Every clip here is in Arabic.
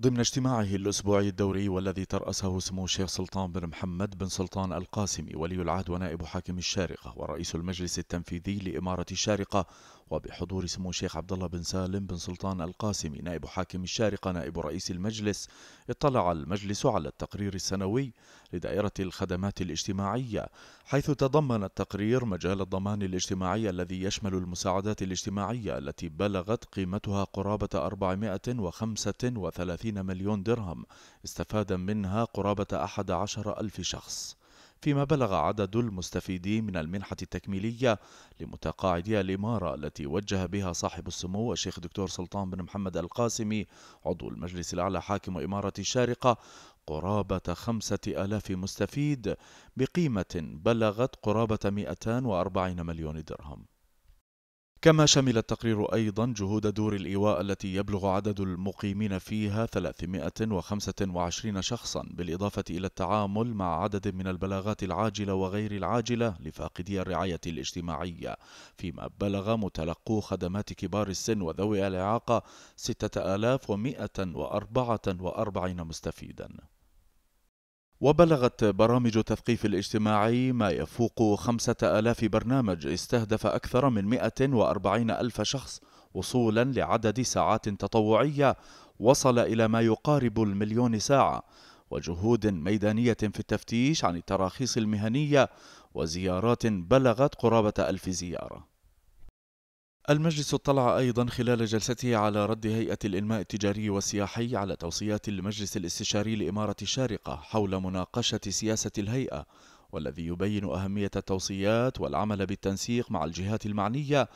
ضمن اجتماعه الأسبوعي الدوري والذي ترأسه سمو الشيخ سلطان بن محمد بن سلطان القاسمي ولي العهد ونائب حاكم الشارقة ورئيس المجلس التنفيذي لإمارة الشارقة وبحضور سمو الشيخ عبد الله بن سالم بن سلطان القاسمي نائب حاكم الشارقة نائب رئيس المجلس اطلع المجلس على التقرير السنوي لدائرة الخدمات الاجتماعية حيث تضمن التقرير مجال الضمان الاجتماعي الذي يشمل المساعدات الاجتماعية التي بلغت قيمتها قرابة 435 30 مليون درهم استفاد منها قرابة 11 ألف شخص فيما بلغ عدد المستفيدين من المنحة التكميلية لمتقاعدي الإمارة التي وجه بها صاحب السمو الشيخ الدكتور سلطان بن محمد القاسمي عضو المجلس الأعلى حاكم إمارة الشارقة قرابة خمسة ألاف مستفيد بقيمة بلغت قرابة 240 مليون درهم كما شمل التقرير أيضا جهود دور الإيواء التي يبلغ عدد المقيمين فيها 325 شخصا بالإضافة إلى التعامل مع عدد من البلاغات العاجلة وغير العاجلة لفاقدي الرعاية الاجتماعية فيما بلغ متلقو خدمات كبار السن وذوي الإعاقة 6144 مستفيدا وبلغت برامج التثقيف الاجتماعي ما يفوق خمسة آلاف برنامج استهدف أكثر من 140 ألف شخص وصولا لعدد ساعات تطوعية وصل إلى ما يقارب المليون ساعة وجهود ميدانية في التفتيش عن التراخيص المهنية وزيارات بلغت قرابة ألف زيارة المجلس اطلع أيضا خلال جلسته على رد هيئة الإنماء التجاري والسياحي على توصيات المجلس الاستشاري لإمارة الشارقة حول مناقشة سياسة الهيئة والذي يبين أهمية التوصيات والعمل بالتنسيق مع الجهات المعنية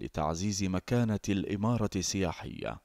لتعزيز مكانة الإمارة السياحية